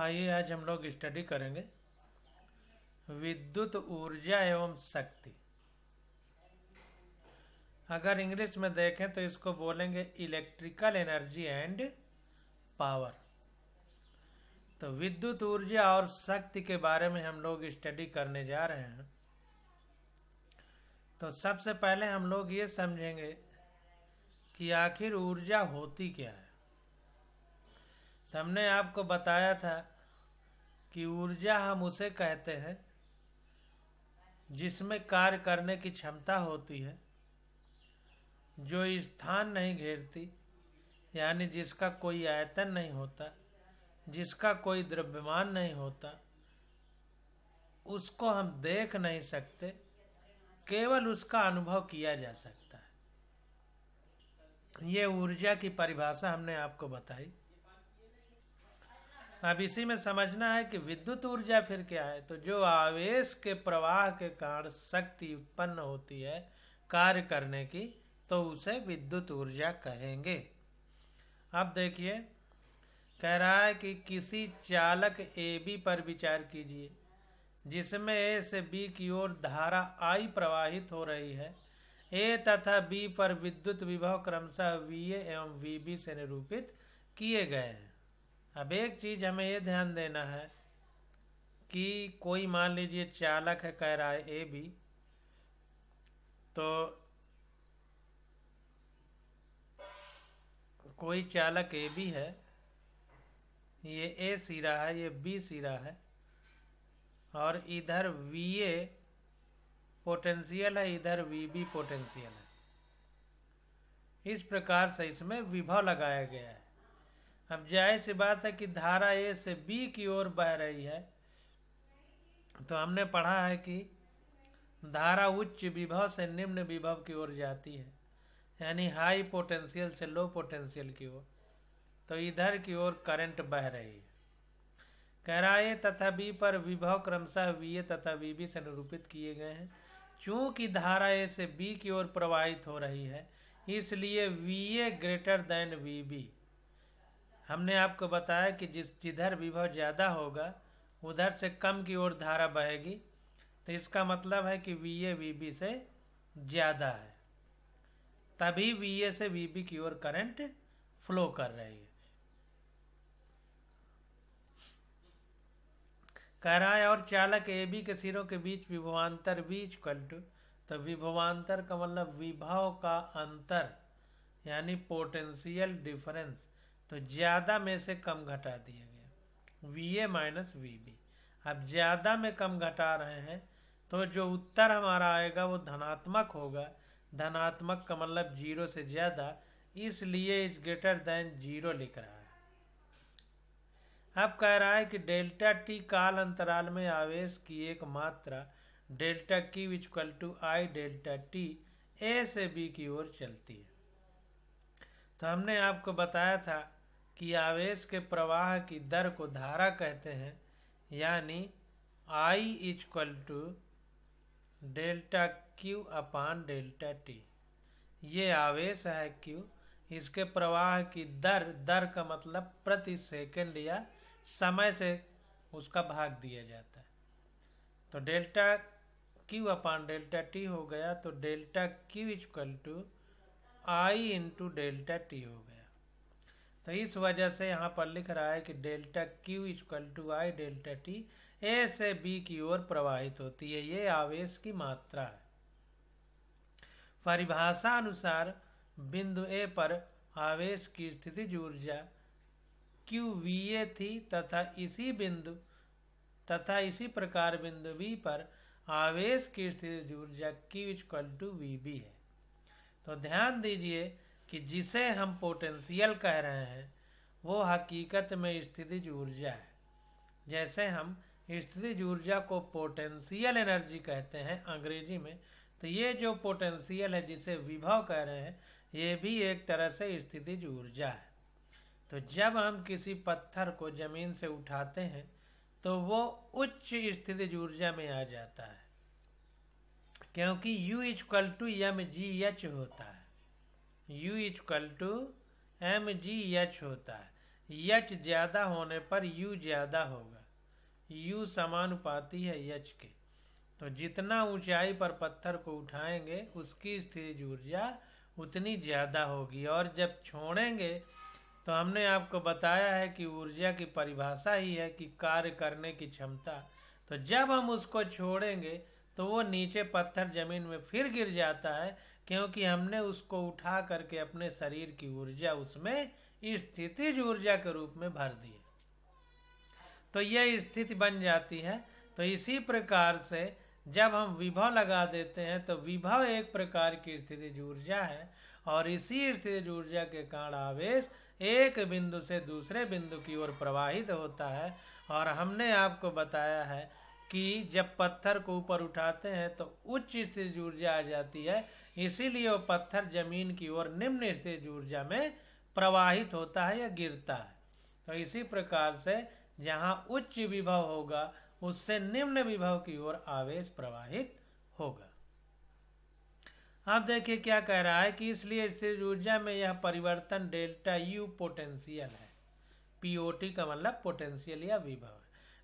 आइए आज हम लोग स्टडी करेंगे विद्युत ऊर्जा एवं शक्ति अगर इंग्लिश में देखें तो इसको बोलेंगे इलेक्ट्रिकल एनर्जी एंड पावर तो विद्युत ऊर्जा और शक्ति के बारे में हम लोग स्टडी करने जा रहे हैं तो सबसे पहले हम लोग ये समझेंगे कि आखिर ऊर्जा होती क्या है तो हमने आपको बताया था कि ऊर्जा हम उसे कहते हैं जिसमें कार्य करने की क्षमता होती है जो स्थान नहीं घेरती यानी जिसका कोई आयतन नहीं होता जिसका कोई द्रव्यमान नहीं होता उसको हम देख नहीं सकते केवल उसका अनुभव किया जा सकता है ये ऊर्जा की परिभाषा हमने आपको बताई अब इसी में समझना है कि विद्युत ऊर्जा फिर क्या है तो जो आवेश के प्रवाह के कारण शक्ति उत्पन्न होती है कार्य करने की तो उसे विद्युत ऊर्जा कहेंगे अब देखिए कह रहा है कि किसी चालक ए बी पर विचार कीजिए जिसमें ए से बी की ओर धारा आई प्रवाहित हो रही है ए तथा बी पर विद्युत विभव क्रमशः वी एवं वी बी से निरूपित किए गए हैं अब एक चीज़ हमें ये ध्यान देना है कि कोई मान लीजिए चालक है कह रहा है ए बी तो कोई चालक ए बी है ये ए सिरा है ये बी सिरा है और इधर वी ए पोटेंशियल है इधर वी बी पोटेंशियल है इस प्रकार से इसमें विभव लगाया गया है अब जाहिर सी बात है कि धारा ए से बी की ओर बह रही है तो हमने पढ़ा है कि धारा उच्च विभव से निम्न विभव की ओर जाती है यानी हाई पोटेंशियल से लो पोटेंशियल की ओर तो इधर की ओर करंट बह रही है कह रहा है तथा बी पर विभव क्रमशः वी ए तथा बी से अनुरूपित किए गए हैं चूंकि धारा ए से बी की ओर प्रवाहित हो रही है इसलिए V A greater than V B हमने आपको बताया कि जिस जिधर विभव ज़्यादा होगा उधर से कम की ओर धारा बहेगी तो इसका मतलब है कि वी ए वी बी से ज़्यादा है तभी वी ए से वी बी की ओर करंट फ्लो कर रही है कह रहा है और चालक ए बी के सिरों के बीच विभवांतर बीच इक्वल तो विभवांतर का मतलब विभव का अंतर यानी पोटेंशियल डिफरेंस तो ज़्यादा में से कम घटा दिया गया V A minus V B अब ज़्यादा में कम घटा रहे हैं तो जो उत्तर हमारा आएगा वो धनात्मक होगा धनात्मक का मतलब जीरो से ज़्यादा इसलिए इस ग्रेटर देन जीरो लिख रहा है अब कह रहा है कि डेल्टा टी काल अंतराल में आवेश की एक मात्रा डेल्टा की equal to I delta T A से बी की ओर चलती है तो हमने आपको बताया था कि आवेश के प्रवाह की दर को धारा कहते हैं यानी I is equal to delta Q upon delta T ये आवेश है क्यू इसके प्रवाह की दर दर का मतलब प्रति सेकंड या समय से उसका भाग दिया जाता है तो delta Q upon delta T हो गया तो delta Q is equal to I into delta T हो गया तो इस वजह से यहाँ पर लिख रहा है कि delta Q equal to I delta T A से बी की ओर प्रवाहित होती है ये आवेश की मात्रा है परिभाषा अनुसार बिंदु ए पर आवेश की स्थिति ऊर्जा क्यू वी ए थी तथा इसी बिंदु तथा इसी प्रकार बिंदु बी पर आवेश की स्थिति ऊर्जा Q equal to V B है तो ध्यान दीजिए कि जिसे हम पोटेंशियल कह रहे हैं वो हकीकत में स्थिति ऊर्जा है जैसे हम स्थिति ऊर्जा को पोटेंशियल एनर्जी कहते हैं अंग्रेजी में तो ये जो पोटेंशियल है जिसे विभव कह रहे हैं ये भी एक तरह से स्थिति ऊर्जा है तो जब हम किसी पत्थर को ज़मीन से उठाते हैं तो वो उच्च स्थिति ऊर्जा में आ जाता है क्योंकि U is equal to M G H होता है U कल टू एम जी एच होता है यच ज़्यादा होने पर U ज़्यादा होगा U समानुपाती है यच के तो जितना ऊंचाई पर पत्थर को उठाएंगे उसकी स्थिर ऊर्जा उतनी ज़्यादा होगी और जब छोड़ेंगे तो हमने आपको बताया है कि ऊर्जा की परिभाषा ही है कि कार्य करने की क्षमता तो जब हम उसको छोड़ेंगे तो वो नीचे पत्थर जमीन में फिर गिर जाता है क्योंकि हमने उसको उठा करके अपने शरीर की ऊर्जा उसमें स्थिति ऊर्जा के रूप में भर दी तो यह स्थिति बन जाती है तो इसी प्रकार से जब हम विभव लगा देते हैं तो विभव एक प्रकार की स्थिति ऊर्जा है और इसी स्थिति ऊर्जा के कारण आवेश एक बिंदु से दूसरे बिंदु की ओर प्रवाहित होता है और हमने आपको बताया है कि जब पत्थर को ऊपर उठाते हैं तो उच्च स्थिर ऊर्जा आ जाती है इसीलिए वो पत्थर जमीन की ओर निम्न स्थिर ऊर्जा में प्रवाहित होता है या गिरता है तो इसी प्रकार से जहाँ उच्च विभव होगा उससे निम्न विभव की ओर आवेश प्रवाहित होगा अब देखिए क्या कह रहा है कि इसलिए स्थिर ऊर्जा में यह परिवर्तन डेल्टा यू पोटेंशियल है पीओटी का मतलब पोटेंशियल या विभव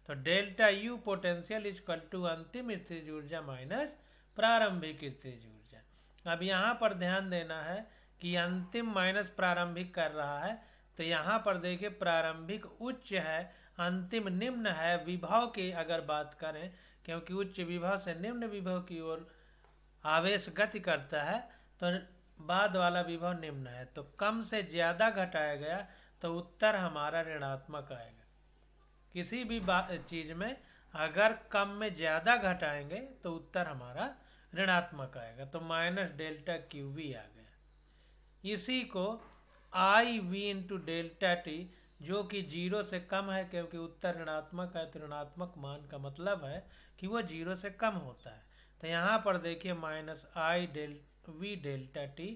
तो delta U potential is equal to अंतिम स्थिर ऊर्जा माइनस प्रारंभिक स्थिर ऊर्जा अब यहाँ पर ध्यान देना है कि अंतिम माइनस प्रारंभिक कर रहा है तो यहाँ पर देखिए प्रारंभिक उच्च है अंतिम निम्न है विभव की अगर बात करें क्योंकि उच्च विभव से निम्न विभव की ओर आवेश गति करता है तो बाद वाला विभव निम्न है तो कम से ज़्यादा घटाया गया तो उत्तर हमारा ऋणात्मक आएगा किसी भी चीज में अगर कम में ज्यादा घटाएंगे तो उत्तर हमारा ऋणात्मक आएगा तो माइनस डेल्टा क्यू वी आ गया इसी को I V into delta T जो कि जीरो से कम है क्योंकि उत्तर ऋणात्मक है तो ऋणात्मक मान का मतलब है कि वो जीरो से कम होता है तो यहाँ पर देखिए minus I del V delta T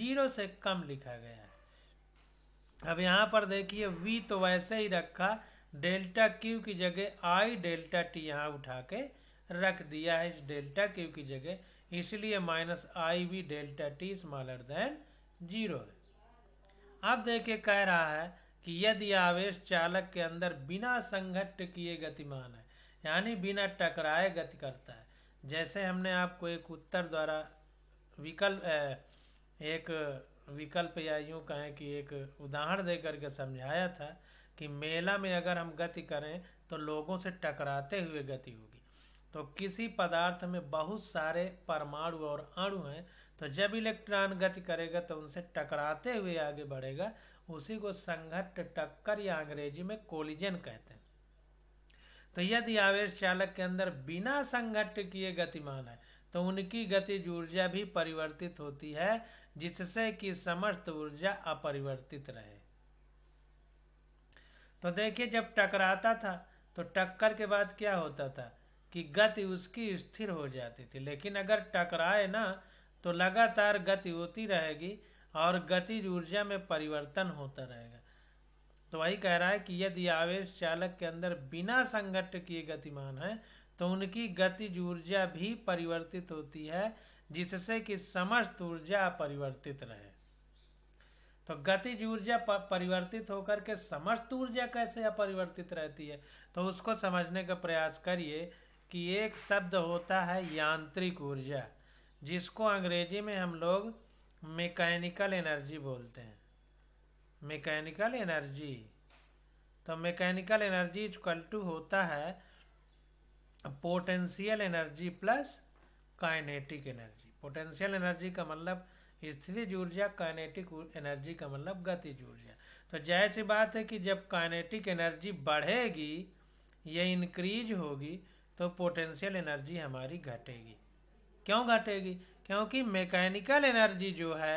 zero से कम लिखा गया है अब यहाँ पर देखिए वी तो वैसे ही रखा डेल्टा क्यू की जगह आई डेल्टा टी यहाँ उठा के रख दिया है इस डेल्टा क्यू की जगह इसलिए minus I V delta T smaller than zero है अब देखिए कह रहा है कि यदि आवेश चालक के अंदर बिना संघट किए गतिमान है यानी बिना टकराए गति करता है जैसे हमने आपको एक उत्तर द्वारा विकल्प एक विकल्प या यूँ कहें कि एक उदाहरण देकर के समझाया था कि मेला में अगर हम गति करें तो लोगों से टकराते हुए गति होगी तो किसी पदार्थ में बहुत सारे परमाणु और अणु हैं तो जब इलेक्ट्रॉन गति करेगा तो उनसे टकराते हुए आगे बढ़ेगा उसी को संघट टक्कर या अंग्रेजी में कोलिजन कहते हैं तो यदि आवेश चालक के अंदर बिना संघट किए गतिमान है तो उनकी गति ऊर्जा भी परिवर्तित होती है जिससे कि समस्त ऊर्जा अपरिवर्तित रहे तो देखिए जब टकराता था तो टक्कर के बाद क्या होता था कि गति उसकी स्थिर हो जाती थी लेकिन अगर टकराए ना तो लगातार गति होती रहेगी और गति ऊर्जा में परिवर्तन होता रहेगा तो वही कह रहा है कि यदि आवेश चालक के अंदर बिना संघट किए गतिमान है तो उनकी गति ऊर्जा भी परिवर्तित होती है जिससे कि समस्त ऊर्जा परिवर्तित रहे तो गतिज ऊर्जा परिवर्तित होकर के समस्त ऊर्जा कैसे अपरिवर्तित रहती है तो उसको समझने का प्रयास करिए कि एक शब्द होता है यांत्रिक ऊर्जा जिसको अंग्रेजी में हम लोग मैकेनिकल एनर्जी बोलते हैं मैकेनिकल एनर्जी तो मैकेनिकल एनर्जी इक्वल टू होता है potential energy plus kinetic energy potential energy का मतलब स्थितिज ऊर्जा काइनेटिक एनर्जी का मतलब गतिज ऊर्जा तो जैसी बात है कि जब काइनेटिक एनर्जी बढ़ेगी या इंक्रीज होगी तो पोटेंशियल एनर्जी हमारी घटेगी क्यों घटेगी क्योंकि मैकेनिकल एनर्जी जो है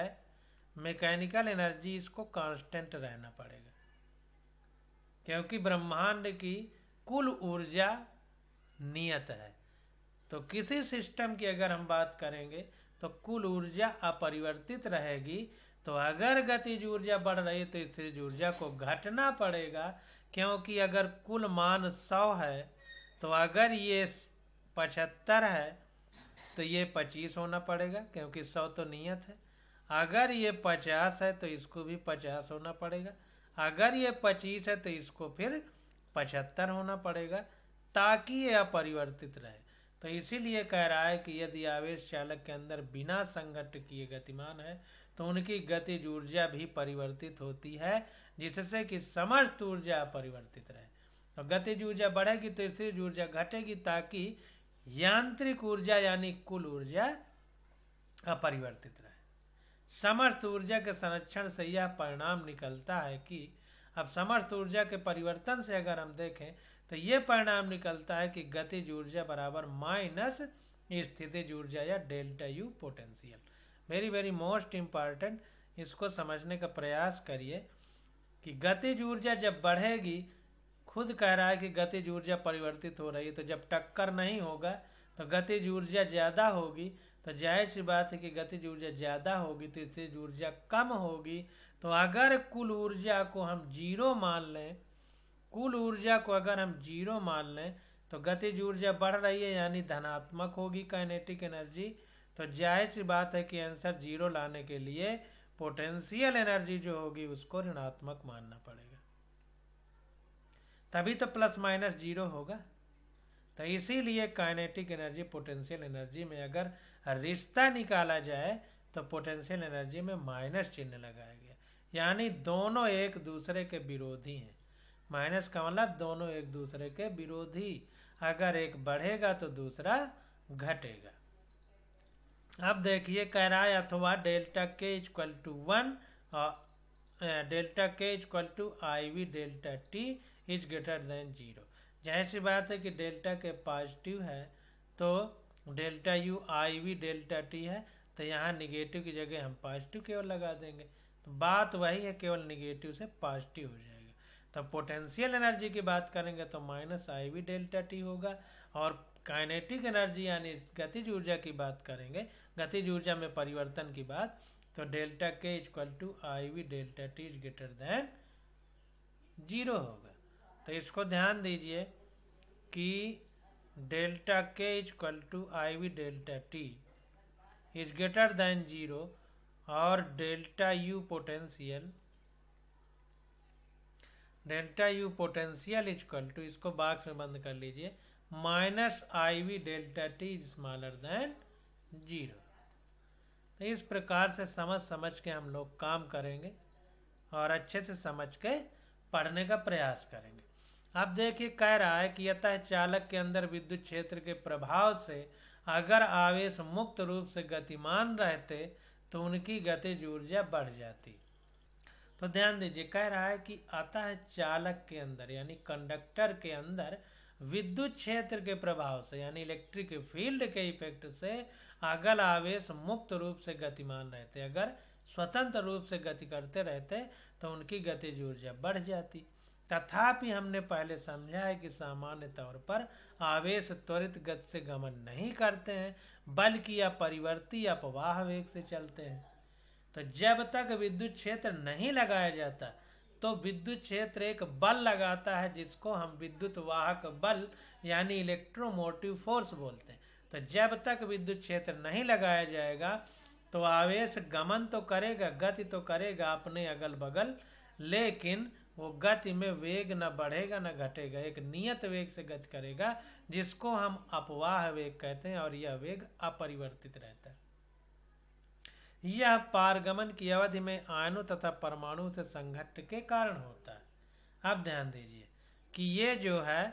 मैकेनिकल एनर्जी इसको कांस्टेंट रहना पड़ेगा क्योंकि ब्रह्मांड की कुल ऊर्जा नियत है तो किसी सिस्टम की अगर हम बात करेंगे तो कुल ऊर्जा अपरिवर्तित रहेगी तो अगर गतिज ऊर्जा बढ़ रही है तो स्थिर ऊर्जा को घटना पड़ेगा क्योंकि अगर कुल मान सौ है तो अगर ये पचहत्तर है तो ये पच्चीस होना पड़ेगा क्योंकि सौ तो नियत है अगर ये पचास है तो इसको भी पचास होना पड़ेगा अगर ये पच्चीस है तो इसको फिर पचहत्तर होना पड़ेगा ताकि ये अपरिवर्तित रहे तो इसीलिए कह रहा है कि यदि आवेश चालक के अंदर बिना संघट किए गतिमान है तो उनकी गति ऊर्जा भी परिवर्तित होती है जिससे कि समस्त ऊर्जा परिवर्तित रहे तो गति ऊर्जा बढ़ेगी तो स्थिर ऊर्जा घटेगी ताकि यांत्रिक ऊर्जा यानी कुल ऊर्जा अपरिवर्तित रहे समस्त ऊर्जा के संरक्षण से यह परिणाम निकलता है कि अब समस्त ऊर्जा के परिवर्तन से अगर हम देखें तो ये परिणाम निकलता है कि गतिज ऊर्जा बराबर माइनस स्थितिज ऊर्जा या delta U potential very very most important इसको समझने का प्रयास करिए कि गतिज ऊर्जा जब बढ़ेगी खुद कह रहा है कि गतिज ऊर्जा परिवर्तित हो रही है तो जब टक्कर नहीं होगा तो गतिज ऊर्जा ज़्यादा होगी तो जाहिर सी बात है कि गतिज ऊर्जा ज़्यादा होगी तो स्थितिज ऊर्जा कम होगी तो अगर कुल ऊर्जा को हम जीरो मान लें कुल ऊर्जा को अगर हम जीरो मान लें तो गतिज ऊर्जा बढ़ रही है यानी धनात्मक होगी काइनेटिक एनर्जी तो जाहिर सी बात है कि आंसर जीरो लाने के लिए पोटेंशियल एनर्जी जो होगी उसको ऋणात्मक मानना पड़ेगा तभी तो प्लस माइनस जीरो होगा तो इसीलिए काइनेटिक एनर्जी पोटेंशियल एनर्जी में अगर रिश्ता निकाला जाए तो पोटेंशियल एनर्जी में माइनस चिन्ह लगाया गया यानी दोनों एक दूसरे के विरोधी हैं माइनस का मतलब दोनों एक दूसरे के विरोधी अगर एक बढ़ेगा तो दूसरा घटेगा अब देखिए कह रहा है अथवा delta K equal to one और delta K equal to I V delta T is greater than zero जाहिर सी बात है कि डेल्टा के पॉजिटिव है तो delta U I V delta T है तो यहाँ निगेटिव की जगह हम पॉजिटिव केवल लगा देंगे तो बात वही है केवल निगेटिव से पॉजिटिव हो जाए तब पोटेंशियल एनर्जी की बात करेंगे तो minus I V delta T होगा और काइनेटिक एनर्जी यानी गतिज ऊर्जा की बात करेंगे गतिज ऊर्जा में परिवर्तन की बात तो delta K equal to I V delta T is greater than zero होगा तो इसको ध्यान दीजिए कि delta K equal to I V delta T is greater than zero और delta U potential delta U potential is equal to इसको box में बंद कर लीजिए minus I V delta T is smaller than zero तो इस प्रकार से समझ समझ के हम लोग काम करेंगे और अच्छे से समझ के पढ़ने का प्रयास करेंगे अब देखिए कह रहा है कि यतः चालक के अंदर विद्युत क्षेत्र के प्रभाव से अगर आवेश मुक्त रूप से गतिमान रहते तो उनकी गतिज ऊर्जा बढ़ जाती तो ध्यान दीजिए कह रहा है कि आता है चालक के अंदर यानी कंडक्टर के अंदर विद्युत क्षेत्र के प्रभाव से यानी इलेक्ट्रिक फील्ड के इफेक्ट से अगल आवेश मुक्त रूप से गतिमान रहते अगर स्वतंत्र रूप से गति करते रहते तो उनकी गतिज ऊर्जा बढ़ जाती तथापि हमने पहले समझा है कि सामान्य तौर पर आवेश त्वरित गति से गमन नहीं करते हैं बल्कि या परिवर्ती अपवाह वेग से चलते हैं तो जब तक विद्युत क्षेत्र नहीं लगाया जाता तो विद्युत क्षेत्र एक बल लगाता है जिसको हम विद्युत वाहक बल यानी इलेक्ट्रोमोटिव फोर्स बोलते हैं तो जब तक विद्युत क्षेत्र नहीं लगाया जाएगा तो आवेश गमन तो करेगा गति तो करेगा अपने अगल बगल लेकिन वो गति में वेग न बढ़ेगा न घटेगा एक नियत वेग से गति करेगा जिसको हम अपवाह वेग कहते हैं और यह वेग अपरिवर्तित रहता है यह पारगमन की अवधि में आयनों तथा परमाणु से संघट के कारण होता है आप ध्यान दीजिए कि ये जो है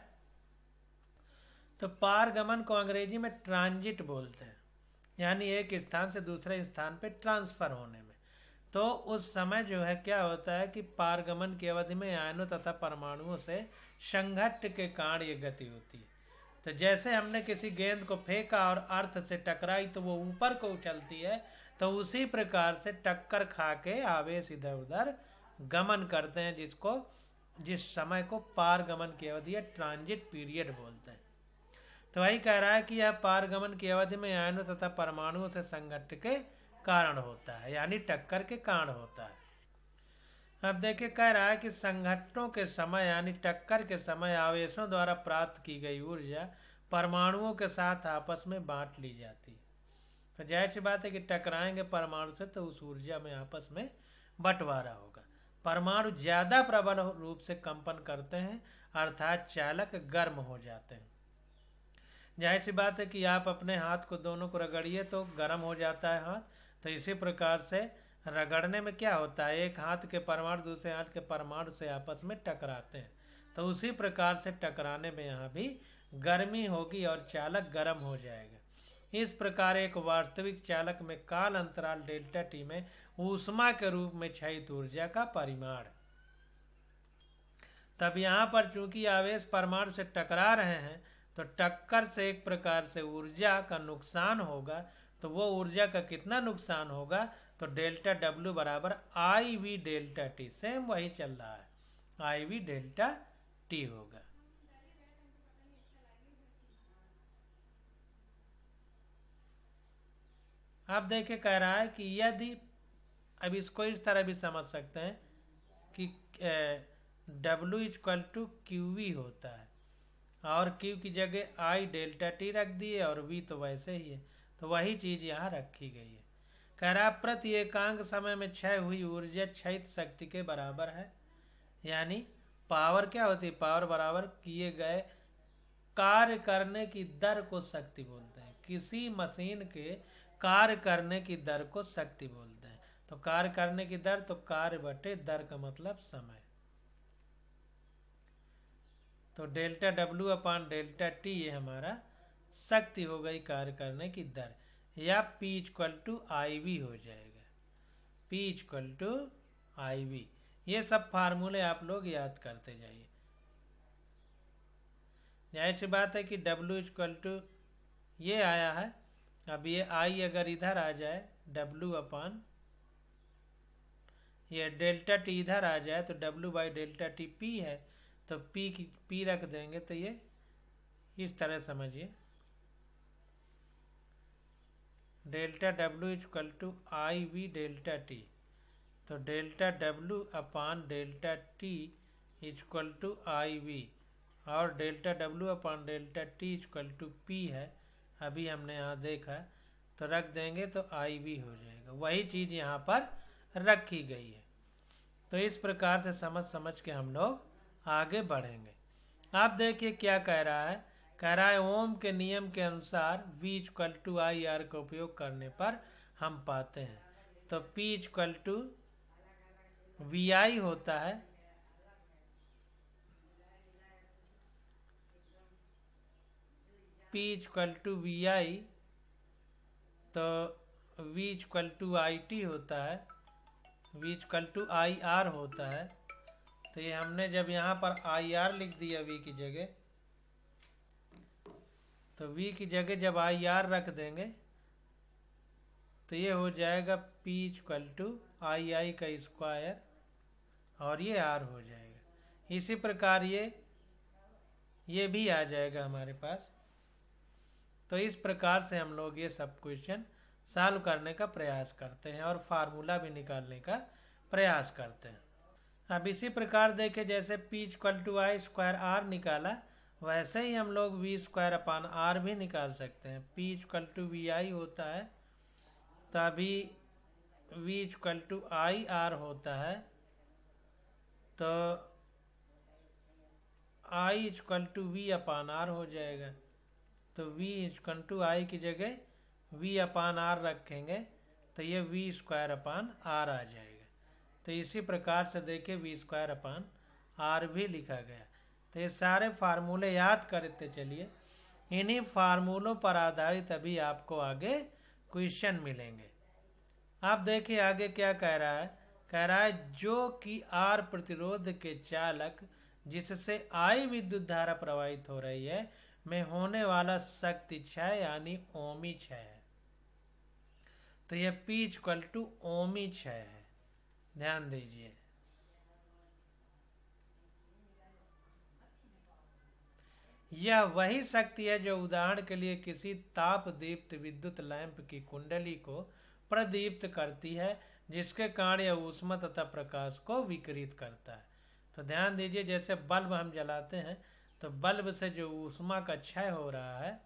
तो पारगमन को अंग्रेजी में ट्रांजिट बोलते हैं यानी एक स्थान से दूसरे स्थान पर ट्रांसफर होने में तो उस समय जो है क्या होता है कि पारगमन की अवधि में आयनों तथा परमाणुओं से संघट के कारण ये गति होती है तो जैसे हमने किसी गेंद को फेंका और अर्थ से टकराई तो वो ऊपर को उछलती है तो उसी प्रकार से टक्कर खा के आवेश इधर उधर गमन करते हैं जिसको जिस समय को पारगमन की अवधि या ट्रांजिट पीरियड बोलते हैं तो वही कह रहा है कि यह पारगमन की अवधि में आयनों तथा परमाणुओं से संघट के कारण होता है यानी टक्कर के कारण होता है अब देखिए कह रहा है कि संघटनों के समय यानी टक्कर के समय आवेशों द्वारा प्राप्त की गई ऊर्जा परमाणुओं के साथ आपस में बांट ली जाती है तो जाहिर सी बात है कि टकराएंगे परमाणु से तो उस ऊर्जा में आपस में बंटवारा होगा परमाणु ज्यादा प्रबल रूप से कंपन करते हैं अर्थात चालक गर्म हो जाते हैं जाहिर सी बात है कि आप अपने हाथ को दोनों को रगड़िए तो गर्म हो जाता है हाथ तो इसी प्रकार से रगड़ने में क्या होता है एक हाथ के परमाणु दूसरे हाथ के परमाणु से आपस में टकराते हैं तो उसी प्रकार से टकराने में यहाँ भी गर्मी होगी और चालक गर्म हो जाएगा इस प्रकार एक वास्तविक चालक में काल अंतराल डेल्टा टी में ऊष्मा के रूप में क्षयित ऊर्जा का परिमाण तब यहाँ पर चूंकि आवेश परमाणु से टकरा रहे हैं तो टक्कर से एक प्रकार से ऊर्जा का नुकसान होगा तो वो ऊर्जा का कितना नुकसान होगा तो डेल्टा डब्ल्यू बराबर I V delta T same वही चल रहा है आई वी डेल्टा टी होगा आप देखिए कह रहा है कि यदि अब इसको इस तरह भी समझ सकते हैं कि W is equal to Q V होता है और क्यू की जगह आई डेल्टा टी रख दिए और वी तो वैसे ही है तो वही चीज़ यहाँ रखी गई है कह रहा प्रति एकांक समय में क्षय हुई ऊर्जा क्षयित शक्ति के बराबर है यानी पावर क्या होती है पावर बराबर किए गए कार्य करने की दर को शक्ति बोलते हैं किसी मशीन के कार्य करने की दर को शक्ति बोलते हैं तो कार्य करने की दर तो कार्य बटे दर का मतलब समय तो delta W upon delta T ये हमारा शक्ति हो गई कार्य करने की दर या P equal to I V हो जाएगा P equal to I V ये सब फार्मूले आप लोग याद करते जाइए जाहिर सी बात है कि W इक्वल टू ये आया है अब ये आई अगर इधर आ जाए डब्लू अपान ये डेल्टा टी इधर आ जाए तो W by delta T P है तो पी की पी रख देंगे तो ये इस तरह समझिए delta W is equal to I V delta T तो delta W upon delta T is equal to I V और delta W upon delta T is equal to P है अभी हमने यहाँ देखा तो रख देंगे तो आई भी हो जाएगा वही चीज़ यहाँ पर रखी गई है तो इस प्रकार से समझ समझ के हम लोग आगे बढ़ेंगे आप देखिए क्या कह रहा है कह रहा है ओम के नियम के अनुसार V equal to I R का उपयोग करने पर हम पाते हैं तो P equal to V I होता है P is equal to V I तो V is equal to I T होता है V is equal to I R होता है तो ये हमने जब यहाँ पर आई आर लिख दिया वी की जगह तो वी की जगह जब आई आर रख देंगे तो ये हो जाएगा पी क्वल टू आई आई का स्क्वायर और ये आर हो जाएगा इसी प्रकार ये ये भी आ जाएगा हमारे पास तो इस प्रकार से हम लोग ये सब क्वेश्चन सॉल्व करने का प्रयास करते हैं और फार्मूला भी निकालने का प्रयास करते हैं अब इसी प्रकार देखें जैसे P equal to I square R निकाला वैसे ही हम लोग वी स्क्वायर अपान आर भी निकाल सकते हैं P equal to V I होता है तो अभी V equal to I R होता है तो I equal to V upon R हो जाएगा तो वी इजकन टू आई की जगह वी अपान आर रखेंगे तो ये वी स्क्वायर अपान आर आ जाएगा तो इसी प्रकार से देखिए वी स्क्वायर अपान आर भी लिखा गया तो ये सारे फार्मूले याद करते चलिए इन्हीं फार्मूलों पर आधारित अभी आपको आगे क्वेश्चन मिलेंगे आप देखिए आगे क्या कह रहा है कह रहा है जो कि आर प्रतिरोध के चालक जिससे आई विद्युत धारा प्रवाहित हो रही है में होने वाला शक्ति क्षय यानी ओमी क्षय है तो यह पी इक्वल टू ओमी क्षय है ध्यान दीजिए यह वही शक्ति है जो उदाहरण के लिए किसी ताप दीप्त विद्युत लैंप की कुंडली को प्रदीप्त करती है जिसके कारण यह उष्मा तथा प्रकाश को विकृत करता है तो ध्यान दीजिए जैसे बल्ब हम जलाते हैं तो बल्ब से जो ऊष्मा का क्षय हो रहा है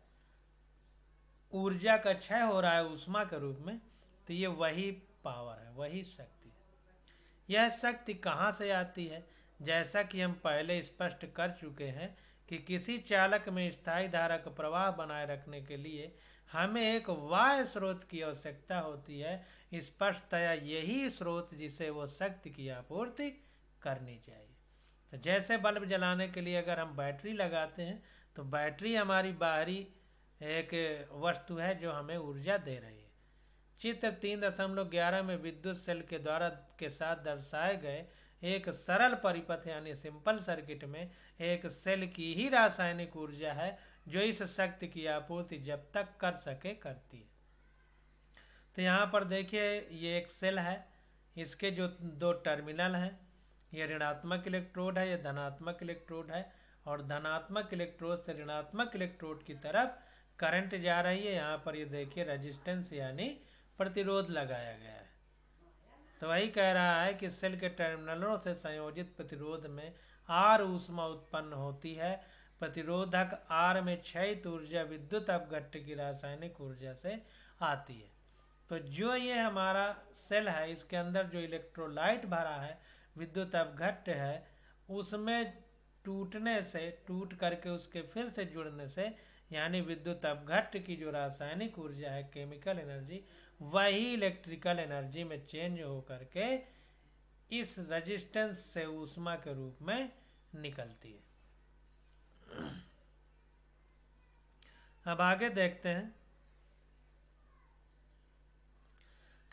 ऊर्जा का क्षय हो रहा है ऊष्मा के रूप में तो ये वही पावर है वही शक्ति यह शक्ति कहाँ से आती है जैसा कि हम पहले स्पष्ट कर चुके हैं कि किसी चालक में स्थायी धारा का प्रवाह बनाए रखने के लिए हमें एक वाय स्रोत की आवश्यकता होती है स्पष्टतया यही स्रोत जिसे वो शक्ति की आपूर्ति करनी चाहिए तो जैसे बल्ब जलाने के लिए अगर हम बैटरी लगाते हैं तो बैटरी हमारी बाहरी एक वस्तु है जो हमें ऊर्जा दे रही है चित्र तीन दशमलव ग्यारह में विद्युत सेल के द्वारा के साथ दर्शाए गए एक सरल परिपथ यानी सिंपल सर्किट में एक सेल की ही रासायनिक ऊर्जा है जो इस शक्ति की आपूर्ति जब तक कर सके करती है तो यहाँ पर देखिए ये एक सेल है इसके जो दो टर्मिनल हैं ये ऋणात्मक इलेक्ट्रोड है ये धनात्मक इलेक्ट्रोड है और धनात्मक इलेक्ट्रोड से ऋणात्मक इलेक्ट्रोड की तरफ करंट जा रही है यहाँ पर ये देखिए रेजिस्टेंस यानी प्रतिरोध लगाया गया है तो वही कह रहा है कि सेल के टर्मिनलों से संयोजित प्रतिरोध में आर ऊष्मा उत्पन्न होती है प्रतिरोधक आर में क्षयित ऊर्जा विद्युत अपघट्ट की रासायनिक ऊर्जा से आती है तो जो ये हमारा सेल है इसके अंदर जो इलेक्ट्रोलाइट भरा है विद्युत अवघट्ट है उसमें टूटने से टूट करके उसके फिर से जुड़ने से यानी विद्युत अवघट्ट की जो रासायनिक ऊर्जा है केमिकल एनर्जी वही इलेक्ट्रिकल एनर्जी में चेंज हो करके इस रेजिस्टेंस से ऊष्मा के रूप में निकलती है अब आगे देखते हैं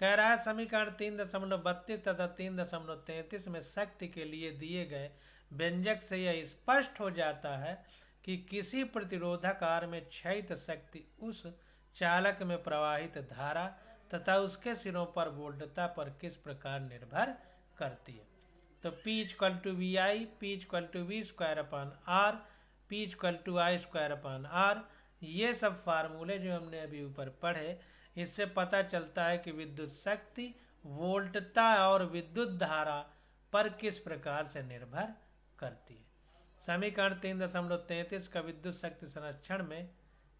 कह रहा है समीकरण तीन दशमलव बत्तीस तथा तीन दशमलव तैतीस में शक्ति के लिए दिए गए व्यंजक से यह स्पष्ट हो जाता है कि किसी प्रतिरोधक आर में क्षयित शक्ति उस चालक में प्रवाहित धारा तथा उसके सिरों पर वोल्टता पर किस प्रकार निर्भर करती है तो P equal to V I P equal to V square upon R P equal to I square upon R ये सब फार्मूले जो हमने अभी ऊपर पढ़े इससे पता चलता है कि विद्युत शक्ति वोल्टता और विद्युत धारा पर किस प्रकार से निर्भर करती है समीकरण तीन दशमलव तैंतीस का विद्युत शक्ति संरक्षण में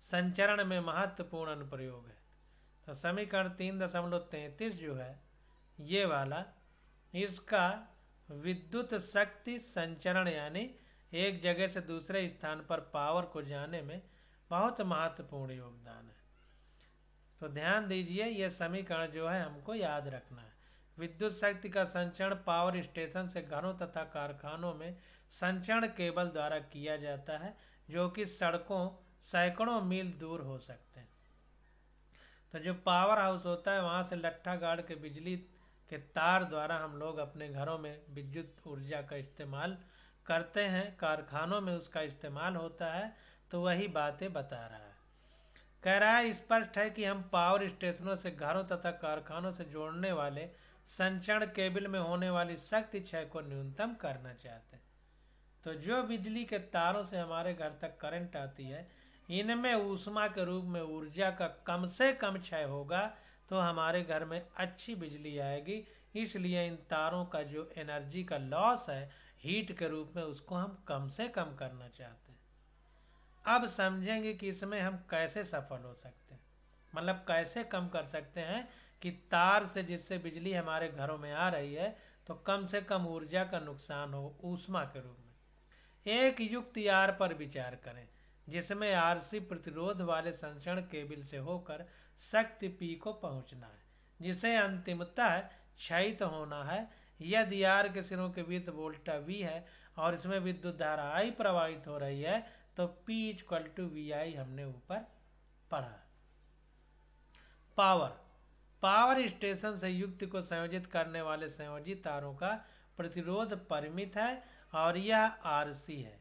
संचरण में महत्वपूर्ण अनुप्रयोग है तो समीकरण तीन दशमलव तैतीस जो है ये वाला इसका विद्युत शक्ति संचरण यानी एक जगह से दूसरे स्थान पर पावर को जाने में बहुत महत्वपूर्ण योगदान है तो ध्यान दीजिए यह समीकरण जो है हमको याद रखना है विद्युत शक्ति का संचरण पावर स्टेशन से घरों तथा कारखानों में संचरण केबल द्वारा किया जाता है जो कि सड़कों सैकड़ों मील दूर हो सकते हैं तो जो पावर हाउस होता है वहाँ से लट्ठा गाड़ के बिजली के तार द्वारा हम लोग अपने घरों में विद्युत ऊर्जा का इस्तेमाल करते हैं कारखानों में उसका इस्तेमाल होता है तो वही बातें बता रहा है कह रहा है स्पष्ट है कि हम पावर स्टेशनों से घरों तथा कारखानों से जोड़ने वाले संचरण केबल में होने वाली शक्ति क्षय को न्यूनतम करना चाहते हैं तो जो बिजली के तारों से हमारे घर तक करंट आती है इनमें ऊष्मा के रूप में ऊर्जा का कम से कम क्षय होगा तो हमारे घर में अच्छी बिजली आएगी इसलिए इन तारों का जो एनर्जी का लॉस है हीट के रूप में उसको हम कम से कम करना चाहते हैं अब समझेंगे कि इसमें हम कैसे सफल हो सकते हैं मतलब कैसे कम कर सकते हैं कि तार से जिससे बिजली हमारे घरों में आ रही है तो कम से कम ऊर्जा का नुकसान हो ऊष्मा के रूप में एक युक्त आर पर विचार करें जिसमें आरसी प्रतिरोध वाले संचरण केबिल से होकर शक्ति पी को पहुंचना है जिसे अंतिमतः क्षयित होना है यदि आर के सिरों के बीच वोल्टा वी है और इसमें विद्युत धारा आई प्रवाहित हो रही है तो P is equal to V I हमने ऊपर पढ़ा पावर पावर स्टेशन से युक्त को संयोजित करने वाले संयोजित तारों का प्रतिरोध परिमित है और यह सी है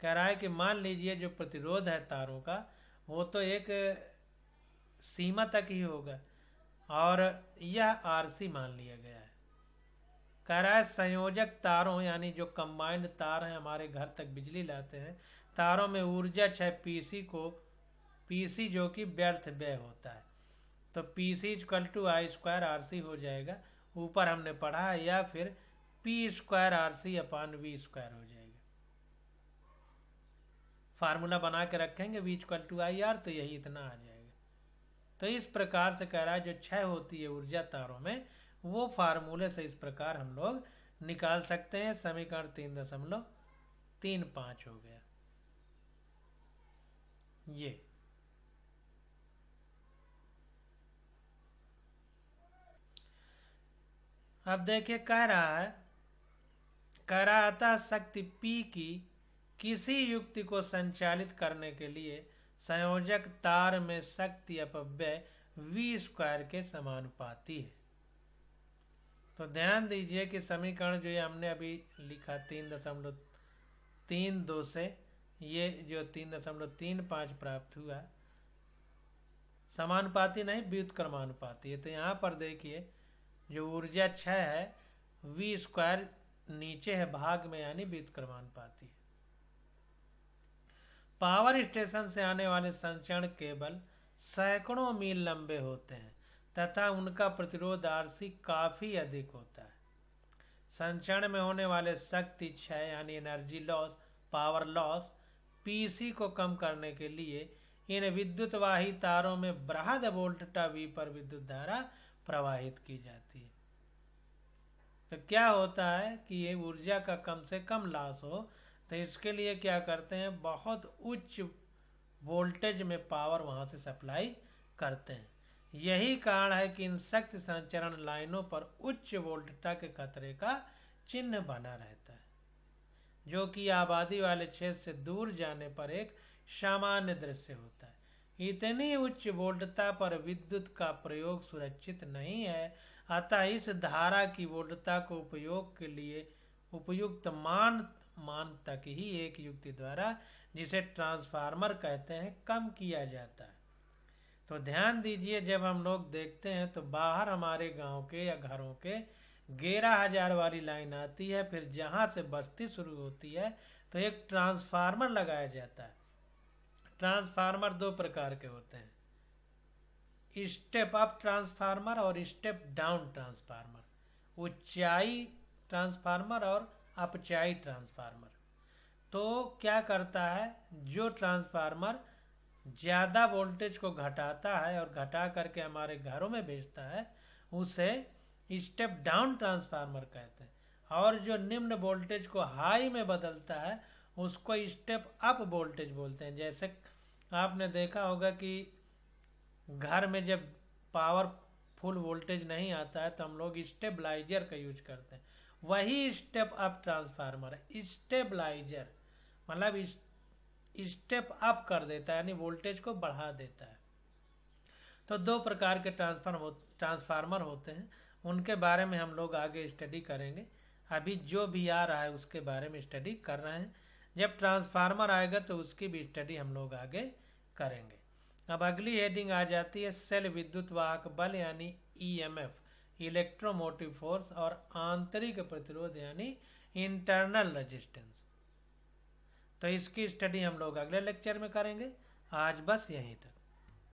कह रहा है कि मान लीजिए जो प्रतिरोध है तारों का वो तो एक सीमा तक ही होगा और यह सी मान लिया गया है कह रहा है संयोजक तारों यानी जो कंबाइंड तार हैं हमारे घर तक बिजली लाते हैं तारों में ऊर्जा छः पीसी को पीसी जो कि व्यर्थ व्यय होता है तो P C to I square R C हो जाएगा ऊपर हमने पढ़ा है या फिर P square R C upon V square हो जाएगा फार्मूला बना के रखेंगे V equal to I R तो यही इतना आ जाएगा तो इस प्रकार से कह रहा है जो छ होती है ऊर्जा तारों में वो फार्मूले से इस प्रकार हम लोग निकाल सकते हैं समीकरण तीन दशमलव तीन पांच हो गया ये अब देखिए कह रहा है कह रहा था शक्ति पी की किसी युक्ति को संचालित करने के लिए संयोजक तार में शक्ति अपव्यय वी स्क्वायर के समानुपाती है तो ध्यान दीजिए कि समीकरण जो ये हमने अभी लिखा तीन दशमलव तीन दो से ये जो तीन दशमलव तीन पाँच प्राप्त हुआ समानुपाती नहीं व्युतक्रमानुपाती है तो यहाँ पर देखिए जो ऊर्जा छः है वी स्क्वायर नीचे है भाग में यानी व्युतक्रमानुपाती है पावर स्टेशन से आने वाले संचरण केबल सैकड़ों मील लंबे होते हैं तथा उनका प्रतिरोध आरसी काफ़ी अधिक होता है संचरण में होने वाले शक्ति क्षय यानी energy loss power loss PC को कम करने के लिए इन विद्युतवाही तारों में बृहद वोल्टा वी पर विद्युत धारा प्रवाहित की जाती है तो क्या होता है कि ये ऊर्जा का कम से कम लॉस हो तो इसके लिए क्या करते हैं बहुत उच्च वोल्टेज में पावर वहाँ से सप्लाई करते हैं यही कारण है कि इन शक्ति संचरण लाइनों पर उच्च वोल्टता के खतरे का चिन्ह बना रहता है जो कि आबादी वाले क्षेत्र से दूर जाने पर एक सामान्य दृश्य होता है इतनी उच्च वोल्टता पर विद्युत का प्रयोग सुरक्षित नहीं है अतः इस धारा की वोल्टता को उपयोग के लिए उपयुक्त मान मान तक ही एक युक्ति द्वारा जिसे ट्रांसफार्मर कहते हैं कम किया जाता है तो ध्यान दीजिए जब हम लोग देखते हैं तो बाहर हमारे गांव के या घरों के ग्यारह हजार वाली लाइन आती है फिर जहां से बस्ती शुरू होती है तो एक ट्रांसफार्मर लगाया जाता है ट्रांसफार्मर दो प्रकार के होते हैं स्टेप अप ट्रांसफार्मर और स्टेप डाउन ट्रांसफार्मर ऊंचाई ट्रांसफार्मर और अपचाई ट्रांसफार्मर तो क्या करता है जो ट्रांसफार्मर ज़्यादा वोल्टेज को घटाता है और घटा करके हमारे घरों में भेजता है उसे स्टेप डाउन ट्रांसफार्मर कहते हैं और जो निम्न वोल्टेज को हाई में बदलता है उसको स्टेप अप वोल्टेज बोलते हैं जैसे आपने देखा होगा कि घर में जब पावर फुल वोल्टेज नहीं आता है तो हम लोग स्टेबलाइजर का यूज करते हैं वही स्टेप अप ट्रांसफार्मर है स्टेबलाइजर मतलब स्टेप अप कर देता है यानी वोल्टेज को बढ़ा देता है तो दो प्रकार के ट्रांसफार्म ट्रांसफार्मर होते हैं उनके बारे में हम लोग आगे स्टडी करेंगे अभी जो भी आ रहा है उसके बारे में स्टडी कर रहे हैं जब ट्रांसफार्मर आएगा तो उसकी भी स्टडी हम लोग आगे करेंगे अब अगली हेडिंग आ जाती है सेल विद्युत वाहक बल यानी ईएमएफ इलेक्ट्रोमोटिव फोर्स और आंतरिक प्रतिरोध यानी इंटरनल रेजिस्टेंस तो इसकी स्टडी हम लोग अगले लेक्चर में करेंगे आज बस यहीं तक